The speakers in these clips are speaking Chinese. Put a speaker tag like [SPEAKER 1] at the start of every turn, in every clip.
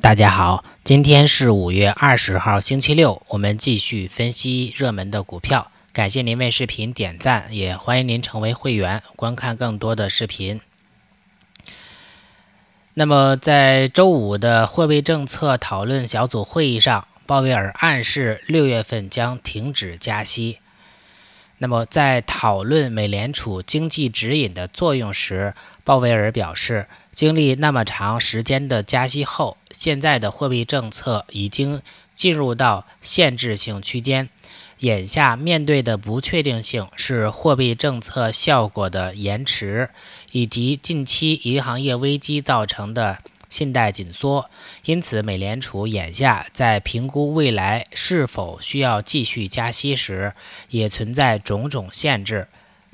[SPEAKER 1] 大家好，今天是五月二十号，星期六，我们继续分析热门的股票。感谢您为视频点赞，也欢迎您成为会员，观看更多的视频。那么，在周五的货币政策讨论小组会议上，鲍威尔暗示六月份将停止加息。那么，在讨论美联储经济指引的作用时，鲍威尔表示，经历那么长时间的加息后，现在的货币政策已经进入到限制性区间。眼下面对的不确定性是货币政策效果的延迟，以及近期银行业危机造成的。信贷紧缩，因此，美联储眼下在评估未来是否需要继续加息时，也存在种种限制。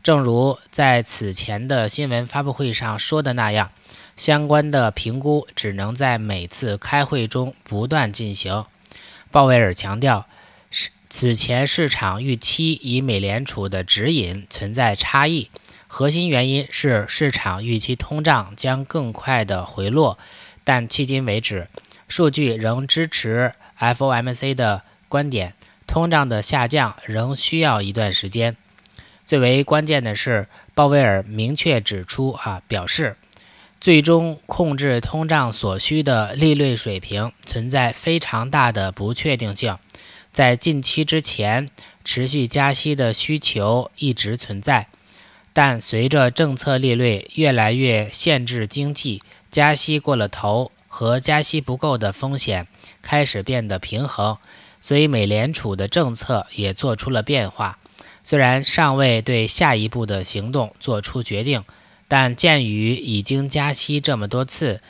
[SPEAKER 1] 正如在此前的新闻发布会上说的那样，相关的评估只能在每次开会中不断进行。鲍威尔强调，是此前市场预期与美联储的指引存在差异，核心原因是市场预期通胀将更快的回落。但迄今为止，数据仍支持 FOMC 的观点，通胀的下降仍需要一段时间。最为关键的是，鲍威尔明确指出啊，表示，最终控制通胀所需的利率水平存在非常大的不确定性。在近期之前，持续加息的需求一直存在，但随着政策利率越来越限制经济。加息过了头和加息不够的风险开始变得平衡，所以美联储的政策也做出了变化。虽然尚未对下一步的行动做出决定，但鉴于已经加息这么多次，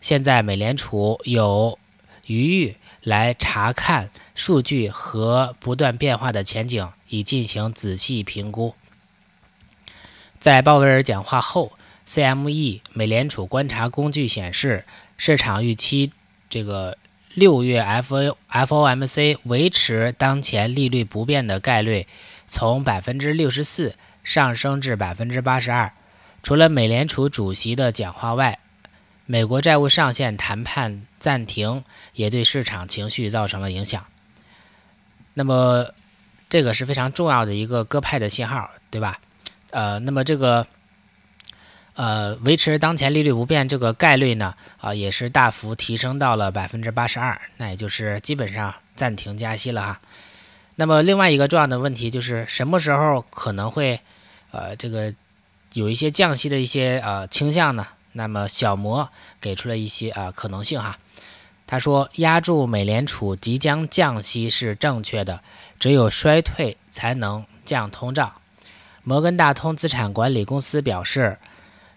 [SPEAKER 1] 现在美联储有余裕来查看数据和不断变化的前景，以进行仔细评估。在鲍威尔讲话后。CME 美联储观察工具显示，市场预期这个六月 F O F O M C 维持当前利率不变的概率从百分之六十四上升至百分之八十二。除了美联储主席的讲话外，美国债务上限谈判暂停也对市场情绪造成了影响。那么，这个是非常重要的一个鸽派的信号，对吧？呃，那么这个。呃，维持当前利率不变这个概率呢，啊，也是大幅提升到了百分之八十二，那也就是基本上暂停加息了哈。那么，另外一个重要的问题就是什么时候可能会，呃，这个有一些降息的一些呃倾向呢？那么，小摩给出了一些啊可能性哈。他说：“压住美联储即将降息是正确的，只有衰退才能降通胀。”摩根大通资产管理公司表示。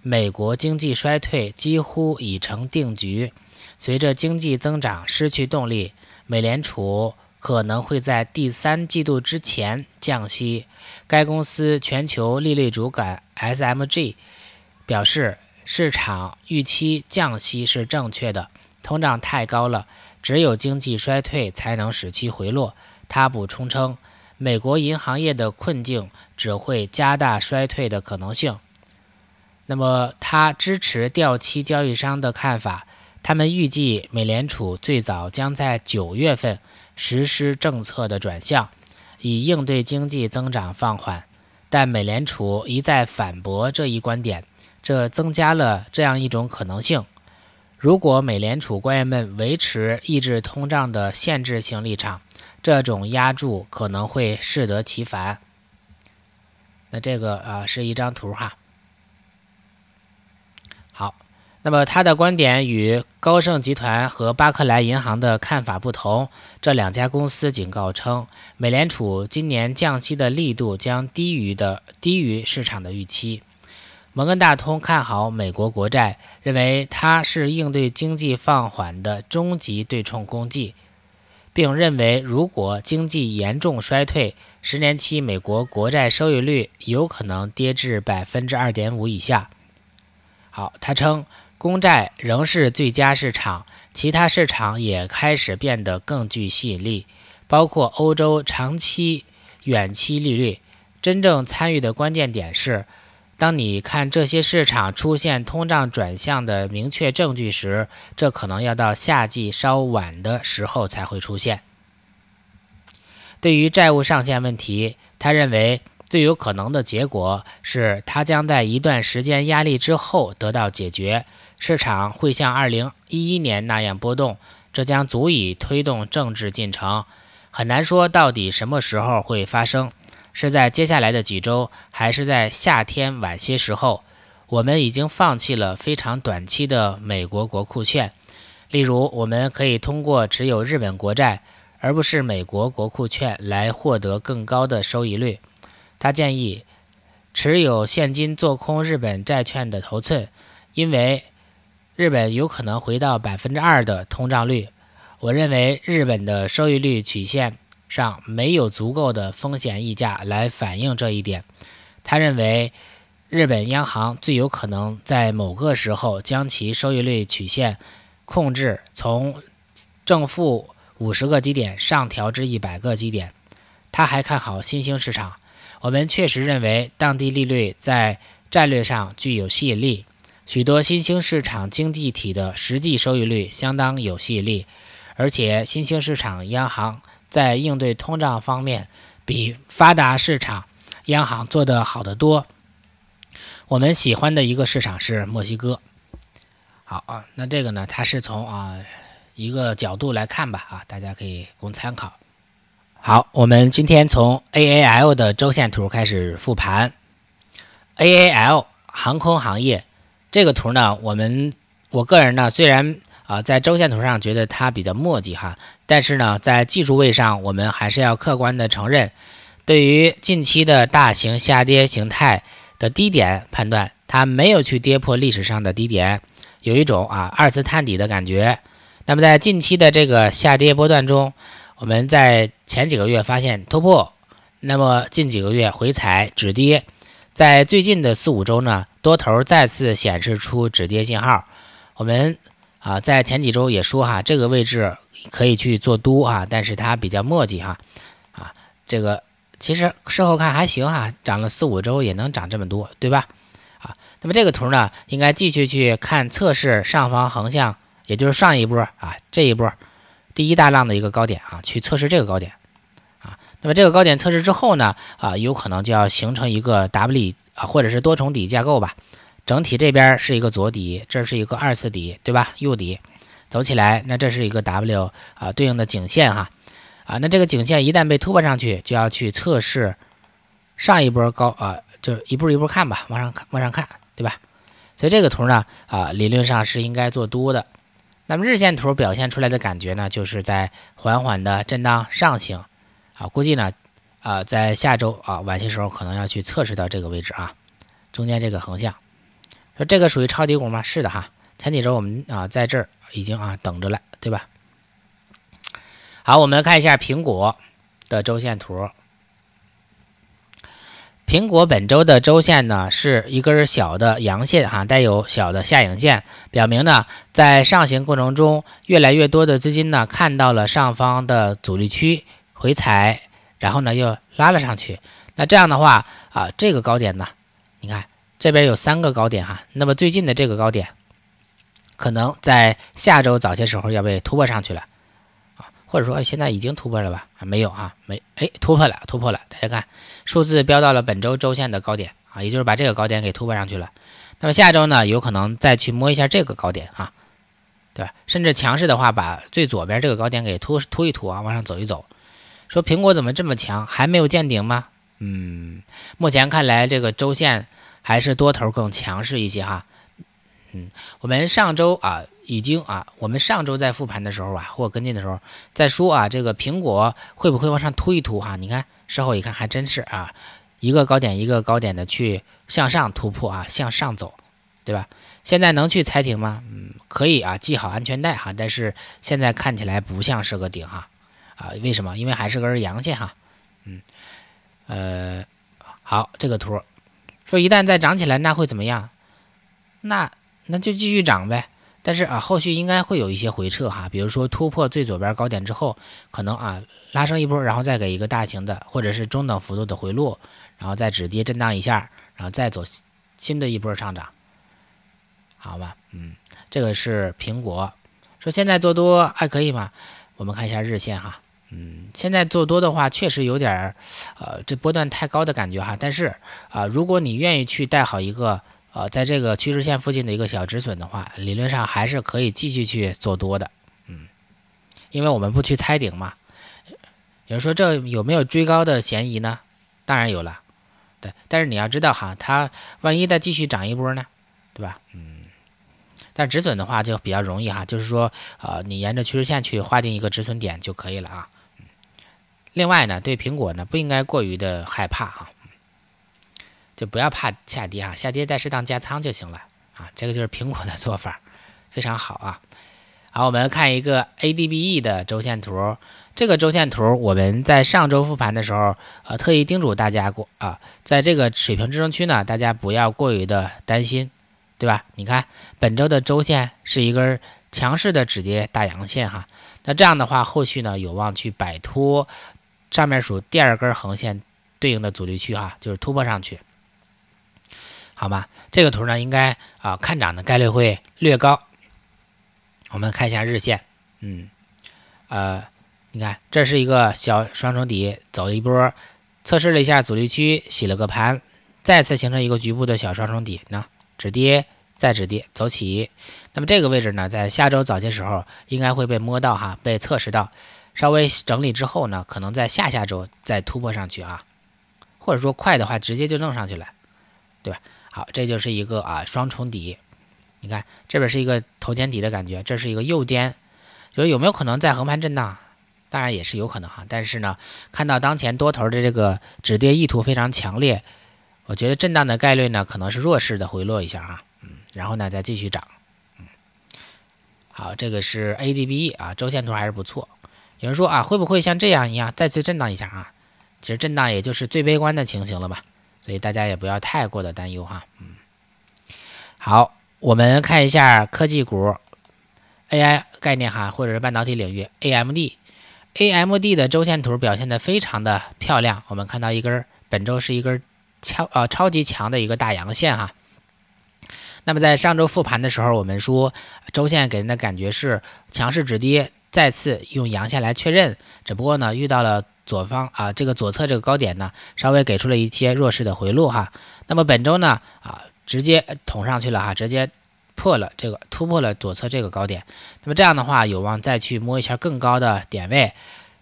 [SPEAKER 1] 美国经济衰退几乎已成定局。随着经济增长失去动力，美联储可能会在第三季度之前降息。该公司全球利率主管 SMG 表示：“市场预期降息是正确的，通胀太高了，只有经济衰退才能使其回落。”他补充称：“美国银行业的困境只会加大衰退的可能性。”那么，他支持掉期交易商的看法。他们预计美联储最早将在九月份实施政策的转向，以应对经济增长放缓。但美联储一再反驳这一观点，这增加了这样一种可能性：如果美联储官员们维持抑制通胀的限制性立场，这种压注可能会适得其反。那这个啊，是一张图哈。那么他的观点与高盛集团和巴克莱银行的看法不同。这两家公司警告称，美联储今年降息的力度将低于的低于市场的预期。摩根大通看好美国国债，认为它是应对经济放缓的终极对冲工具，并认为如果经济严重衰退，十年期美国国债收益率有可能跌至百分之二点五以下。好，他称。公债仍是最佳市场，其他市场也开始变得更具吸引力，包括欧洲长期、远期利率。真正参与的关键点是，当你看这些市场出现通胀转向的明确证据时，这可能要到夏季稍晚的时候才会出现。对于债务上限问题，他认为最有可能的结果是他将在一段时间压力之后得到解决。市场会像二零一一年那样波动，这将足以推动政治进程。很难说到底什么时候会发生，是在接下来的几周，还是在夏天晚些时候？我们已经放弃了非常短期的美国国库券，例如，我们可以通过持有日本国债而不是美国国库券来获得更高的收益率。他建议持有现金做空日本债券的头寸，因为。日本有可能回到百分之二的通胀率。我认为日本的收益率曲线上没有足够的风险溢价来反映这一点。他认为，日本央行最有可能在某个时候将其收益率曲线控制从正负五十个基点上调至一百个基点。他还看好新兴市场。我们确实认为当地利率在战略上具有吸引力。许多新兴市场经济体的实际收益率相当有吸引力，而且新兴市场央行在应对通胀方面比发达市场央行做得好得多。我们喜欢的一个市场是墨西哥。好啊，那这个呢，它是从啊一个角度来看吧，啊，大家可以供参考。好，我们今天从 AAL 的周线图开始复盘，AAL 航空行业。这个图呢，我们我个人呢，虽然啊在周线图上觉得它比较磨叽哈，但是呢，在技术位上，我们还是要客观的承认，对于近期的大型下跌形态的低点判断，它没有去跌破历史上的低点，有一种啊二次探底的感觉。那么在近期的这个下跌波段中，我们在前几个月发现突破，那么近几个月回踩止跌，在最近的四五周呢。多头再次显示出止跌信号，我们啊在前几周也说哈，这个位置可以去做多啊，但是它比较磨叽哈，啊这个其实事后看还行哈，涨了四五周也能涨这么多，对吧？啊，那么这个图呢，应该继续去看测试上方横向，也就是上一波啊这一波第一大浪的一个高点啊，去测试这个高点。那么这个高点测试之后呢，啊，有可能就要形成一个 W 啊，或者是多重底架构吧。整体这边是一个左底，这是一个二次底，对吧？右底走起来，那这是一个 W 啊，对应的颈线哈，啊，那这个颈线一旦被突破上去，就要去测试上一波高啊，就一步一步看吧，往上看，往上看，对吧？所以这个图呢，啊，理论上是应该做多的。那么日线图表现出来的感觉呢，就是在缓缓的震荡上行。啊，估计呢，呃，在下周啊晚些时候可能要去测试到这个位置啊，中间这个横向，说这个属于超跌股吗？是的哈，前几周我们啊在这儿已经啊等着了，对吧？好，我们看一下苹果的周线图，苹果本周的周线呢是一根小的阳线哈，带有小的下影线，表明呢在上行过程中，越来越多的资金呢看到了上方的阻力区。回踩，然后呢又拉了上去。那这样的话啊，这个高点呢，你看这边有三个高点哈。那么最近的这个高点，可能在下周早些时候要被突破上去了啊，或者说现在已经突破了吧？啊，没有啊，没，哎，突破了，突破了。大家看，数字标到了本周周线的高点啊，也就是把这个高点给突破上去了。那么下周呢，有可能再去摸一下这个高点啊，对吧？甚至强势的话，把最左边这个高点给突突一突啊，往上走一走。说苹果怎么这么强？还没有见顶吗？嗯，目前看来这个周线还是多头更强势一些哈。嗯，我们上周啊已经啊，我们上周在复盘的时候啊，或跟进的时候在说啊，这个苹果会不会往上突一突哈？你看事后一看还真是啊，一个高点一个高点的去向上突破啊，向上走，对吧？现在能去踩停吗？嗯，可以啊，系好安全带哈。但是现在看起来不像是个顶哈。啊，为什么？因为还是根阳线哈，嗯，呃，好，这个图说一旦再涨起来，那会怎么样？那那就继续涨呗。但是啊，后续应该会有一些回撤哈，比如说突破最左边高点之后，可能啊拉升一波，然后再给一个大型的或者是中等幅度的回落，然后再止跌震荡一下，然后再走新的一波上涨，好吧？嗯，这个是苹果，说现在做多还可以吗？我们看一下日线哈。嗯，现在做多的话确实有点儿，呃，这波段太高的感觉哈。但是啊，如果你愿意去带好一个呃，在这个趋势线附近的一个小止损的话，理论上还是可以继续去做多的。嗯，因为我们不去猜顶嘛。有人说这有没有追高的嫌疑呢？当然有了，对。但是你要知道哈，它万一再继续涨一波呢，对吧？嗯。但止损的话就比较容易哈，就是说呃，你沿着趋势线去划定一个止损点就可以了啊。另外呢，对苹果呢不应该过于的害怕哈，就不要怕下跌哈，下跌再适当加仓就行了啊，这个就是苹果的做法，非常好啊。好，我们看一个 ADBE 的周线图，这个周线图我们在上周复盘的时候，呃，特意叮嘱大家过啊，在这个水平支撑区呢，大家不要过于的担心，对吧？你看本周的周线是一根强势的止跌大阳线哈，那这样的话，后续呢有望去摆脱。上面数第二根横线对应的阻力区哈，就是突破上去，好吗？这个图呢，应该啊看涨的概率会略高。我们看一下日线，嗯，呃，你看这是一个小双重底，走了一波，测试了一下阻力区，洗了个盘，再次形成一个局部的小双重底，那止跌再止跌走起。那么这个位置呢，在下周早些时候应该会被摸到哈，被测试到。稍微整理之后呢，可能在下下周再突破上去啊，或者说快的话直接就弄上去了，对吧？好，这就是一个啊双重底，你看这边是一个头肩底的感觉，这是一个右肩，就是有没有可能在横盘震荡？当然也是有可能哈，但是呢，看到当前多头的这个止跌意图非常强烈，我觉得震荡的概率呢可能是弱势的回落一下哈，嗯，然后呢再继续涨，嗯，好，这个是 A D B E 啊，周线图还是不错。有人说啊，会不会像这样一样再次震荡一下啊？其实震荡也就是最悲观的情形了吧，所以大家也不要太过的担忧哈。嗯，好，我们看一下科技股 AI 概念哈，或者是半导体领域 AMD，AMD 的周线图表现的非常的漂亮，我们看到一根本周是一根超呃超级强的一个大阳线哈。那么在上周复盘的时候，我们说周线给人的感觉是强势止跌。再次用阳线来确认，只不过呢遇到了左方啊这个左侧这个高点呢，稍微给出了一些弱势的回路哈。那么本周呢啊直接捅上去了哈，直接破了这个突破了左侧这个高点。那么这样的话有望再去摸一下更高的点位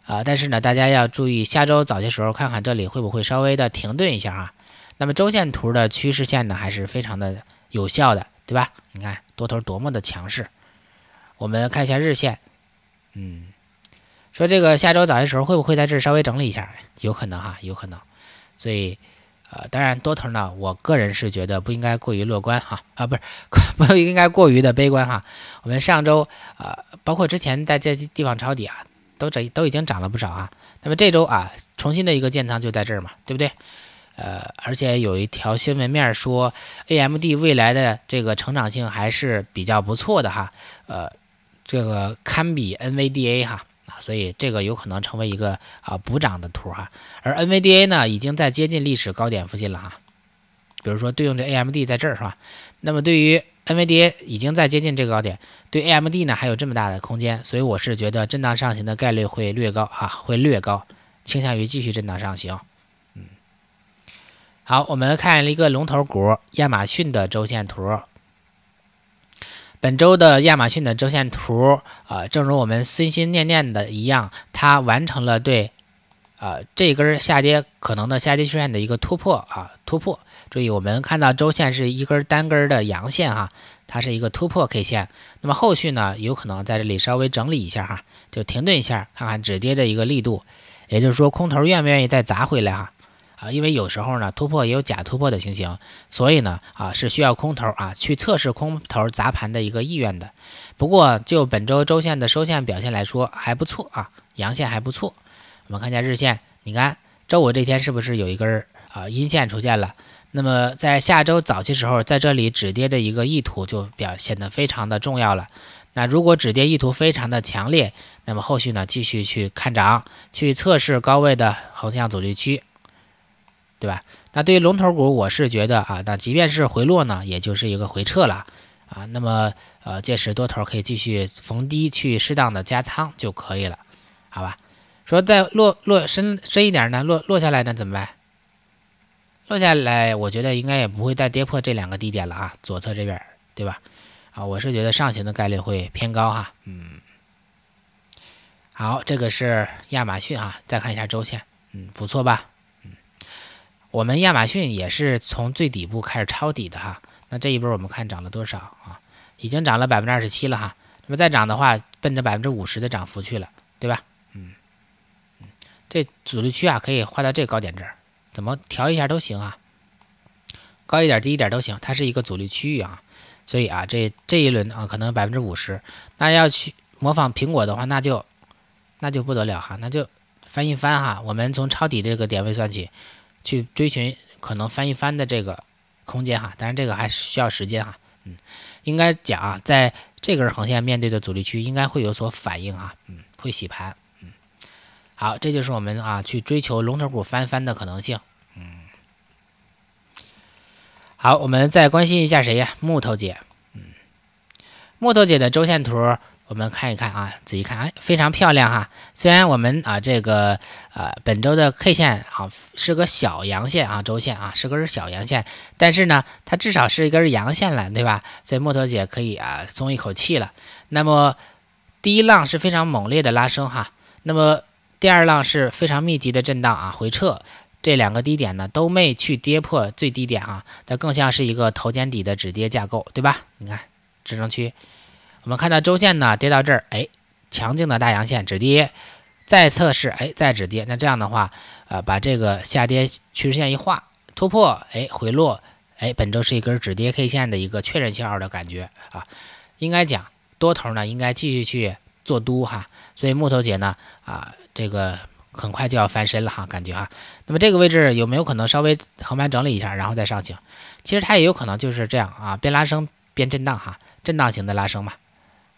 [SPEAKER 1] 啊。但是呢大家要注意下周早些时候看看这里会不会稍微的停顿一下哈。那么周线图的趋势线呢还是非常的有效的，对吧？你看多头多么的强势。我们看一下日线。嗯，说这个下周早些时候会不会在这儿稍微整理一下？有可能哈，有可能。所以，呃，当然多头呢，我个人是觉得不应该过于乐观哈，啊，不是 不应该过于的悲观哈。我们上周啊，包括之前在这些地方抄底啊，都涨都已经涨了不少啊。那么这周啊，重新的一个建仓就在这儿嘛，对不对？呃，而且有一条新闻面说，AMD 未来的这个成长性还是比较不错的哈，呃。这个堪比 NVDA 哈啊，所以这个有可能成为一个啊补涨的图哈，而 NVDA 呢已经在接近历史高点附近了哈，比如说对应这 AMD 在这儿是吧？那么对于 NVDA 已经在接近这个高点，对 AMD 呢还有这么大的空间，所以我是觉得震荡上行的概率会略高啊，会略高，倾向于继续震荡上行。嗯，好，我们看一个龙头股亚马逊的周线图。本周的亚马逊的周线图，啊，正如我们心心念念的一样，它完成了对，啊，这根下跌可能的下跌趋势线的一个突破啊，突破。注意，我们看到周线是一根单根的阳线哈，它是一个突破 K 线。那么后续呢，有可能在这里稍微整理一下哈，就停顿一下，看看止跌的一个力度，也就是说空头愿不愿意再砸回来哈。啊，因为有时候呢，突破也有假突破的情形，所以呢，啊是需要空头啊去测试空头砸盘的一个意愿的。不过就本周周线的收线表现来说还不错啊，阳线还不错。我们看一下日线，你看周五这天是不是有一根儿啊阴线出现了？那么在下周早期时候，在这里止跌的一个意图就表显得非常的重要了。那如果止跌意图非常的强烈，那么后续呢继续去看涨，去测试高位的横向阻力区。对吧？那对于龙头股，我是觉得啊，那即便是回落呢，也就是一个回撤了啊。那么呃，届时多头可以继续逢低去适当的加仓就可以了，好吧？说再落落深深一点呢？落落下来呢怎么办？落下来，我觉得应该也不会再跌破这两个低点了啊。左侧这边，对吧？啊，我是觉得上行的概率会偏高哈。嗯，好，这个是亚马逊啊，再看一下周线，嗯，不错吧？我们亚马逊也是从最底部开始抄底的哈，那这一波我们看涨了多少啊？已经涨了百分之二十七了哈。那么再涨的话，奔着百分之五十的涨幅去了，对吧？嗯，这阻力区啊，可以画到这高点这儿，怎么调一下都行啊，高一点低一点都行，它是一个阻力区域啊。所以啊，这这一轮啊，可能百分之五十。那要去模仿苹果的话，那就那就不得了哈，那就翻一翻哈。我们从抄底这个点位算起。去追寻可能翻一番的这个空间哈，当然这个还是需要时间哈，嗯，应该讲啊，在这根横线面对的阻力区应该会有所反应啊，嗯，会洗盘，嗯，好，这就是我们啊去追求龙头股翻番的可能性，嗯，好，我们再关心一下谁呀？木头姐，嗯，木头姐的周线图。我们看一看啊，仔细看，哎，非常漂亮哈。虽然我们啊，这个呃，本周的 K 线啊是个小阳线啊，周线啊是根小阳线，但是呢，它至少是一根阳线了，对吧？所以木头姐可以啊松一口气了。那么第一浪是非常猛烈的拉升哈，那么第二浪是非常密集的震荡啊，回撤这两个低点呢都没去跌破最低点啊，它更像是一个头肩底的止跌架构，对吧？你看支撑区。我们看到周线呢跌到这儿，哎，强劲的大阳线止跌，再测试，哎，再止跌。那这样的话，呃，把这个下跌趋势线一画，突破，哎，回落，哎，本周是一根止跌 K 线的一个确认信号的感觉啊。应该讲多头呢应该继续去做多哈。所以木头姐呢，啊，这个很快就要翻身了哈，感觉啊。那么这个位置有没有可能稍微横盘整理一下，然后再上行？其实它也有可能就是这样啊，边拉升边震荡哈，震荡型的拉升嘛。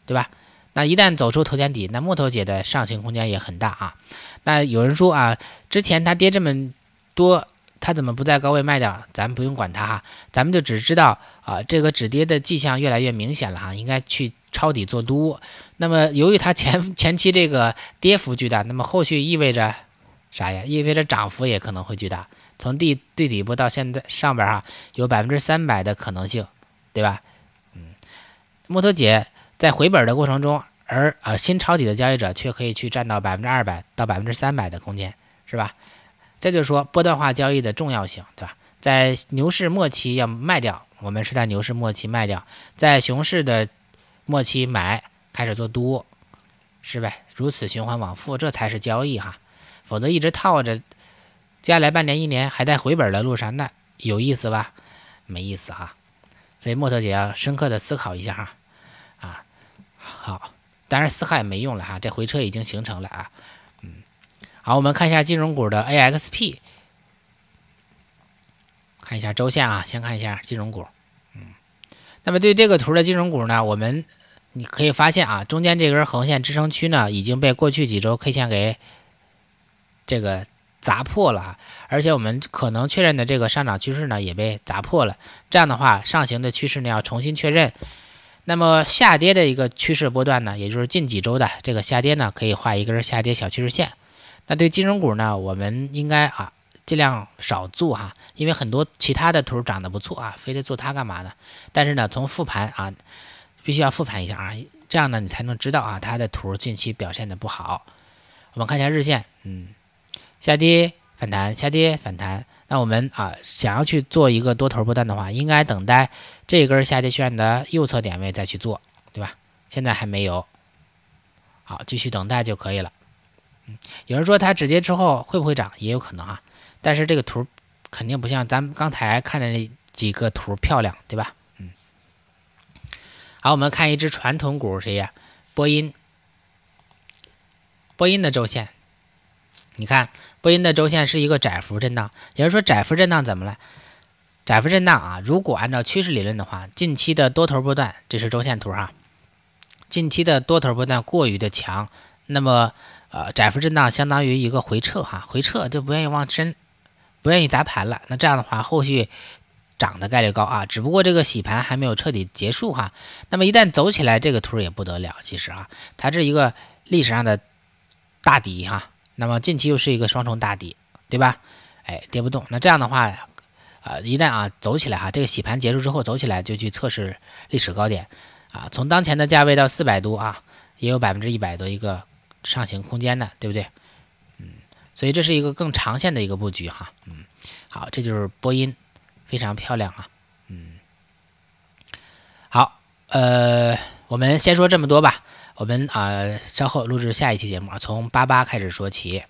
[SPEAKER 1] 对吧？那一旦走出头肩底，那木头姐的上行空间也很大啊。那有人说啊，之前它跌这么多，它怎么不在高位卖掉？咱不用管它哈，咱们就只知道啊，这个止跌的迹象越来越明显了哈，应该去抄底做多。那么由于它前 前期这个跌幅巨大，那么后续意味着啥呀？意味着涨幅也可能会巨大。从地最底部到现在上边哈，有百分之三百的可能性，对吧？嗯，木头姐。在回本的过程中，而呃新抄底的交易者却可以去占到百分之二百到百分之三百的空间，是吧？这就是说波段化交易的重要性，对吧？在牛市末期要卖掉，我们是在牛市末期卖掉，在熊市的末期买开始做多，是呗？如此循环往复，这才是交易哈，否则一直套着，接下来半年一年还在回本的路上，那有意思吧？没意思哈，所以莫特姐要深刻的思考一下哈。好，当然四号也没用了哈，这回撤已经形成了啊，嗯，好，我们看一下金融股的 A X P，看一下周线啊，先看一下金融股，嗯，那么对这个图的金融股呢，我们你可以发现啊，中间这根横线支撑区呢已经被过去几周 K 线给这个砸破了，而且我们可能确认的这个上涨趋势呢也被砸破了，这样的话，上行的趋势呢要重新确认。那么下跌的一个趋势波段呢，也就是近几周的这个下跌呢，可以画一根下跌小趋势线。那对金融股呢，我们应该啊尽量少做哈，因为很多其他的图涨得不错啊，非得做它干嘛呢？但是呢，从复盘啊，必须要复盘一下啊，这样呢你才能知道啊它的图近期表现的不好。我们看一下日线，嗯，下跌反弹，下跌反弹。那我们啊，想要去做一个多头波段的话，应该等待这根下跌线的右侧点位再去做，对吧？现在还没有，好，继续等待就可以了。嗯，有人说它止跌之后会不会涨，也有可能啊，但是这个图肯定不像咱们刚才看的那几个图漂亮，对吧？嗯，好，我们看一只传统股谁呀？波音，波音的周线，你看。波音的周线是一个窄幅震荡，也就是说窄幅震荡怎么了？窄幅震荡啊，如果按照趋势理论的话，近期的多头波段，这是周线图哈。近期的多头波段过于的强，那么呃窄幅震荡相当于一个回撤哈，回撤就不愿意往深，不愿意砸盘了。那这样的话，后续涨的概率高啊，只不过这个洗盘还没有彻底结束哈。那么一旦走起来，这个图也不得了，其实啊，它是一个历史上的大底哈。那么近期又是一个双重大底，对吧？哎，跌不动。那这样的话，啊，一旦啊走起来哈，这个洗盘结束之后走起来，就去测试历史高点啊。从当前的价位到四百多啊，也有百分之一百多一个上行空间的，对不对？嗯，所以这是一个更长线的一个布局哈。嗯，好，这就是波音，非常漂亮啊。嗯，好，呃，我们先说这么多吧。我们啊，稍后录制下一期节目，从八八开始说起。